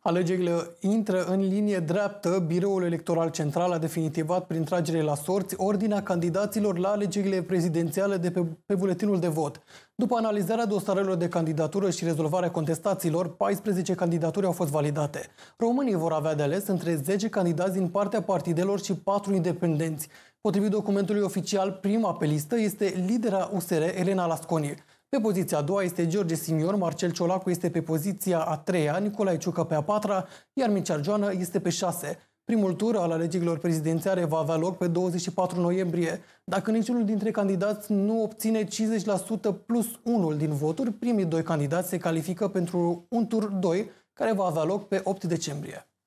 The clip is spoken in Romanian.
Alegerile intră în linie dreaptă. Biroul Electoral Central a definitivat prin tragere la sorți ordinea candidaților la alegerile prezidențiale de pe, pe buletinul de vot. După analizarea dosarelor de candidatură și rezolvarea contestațiilor, 14 candidaturi au fost validate. Românii vor avea de ales între 10 candidați din partea partidelor și 4 independenți. Potrivit documentului oficial, prima pe listă este lidera USR Elena Lasconi. Pe poziția a doua este George Simion, Marcel Ciolacu este pe poziția a treia, Nicolae Ciucă pe a patra, iar Mircea Joana este pe șase. Primul tur al alegerilor prezidențiare va avea loc pe 24 noiembrie. Dacă niciunul dintre candidați nu obține 50% plus unul din voturi, primii doi candidați se califică pentru un tur 2, care va avea loc pe 8 decembrie.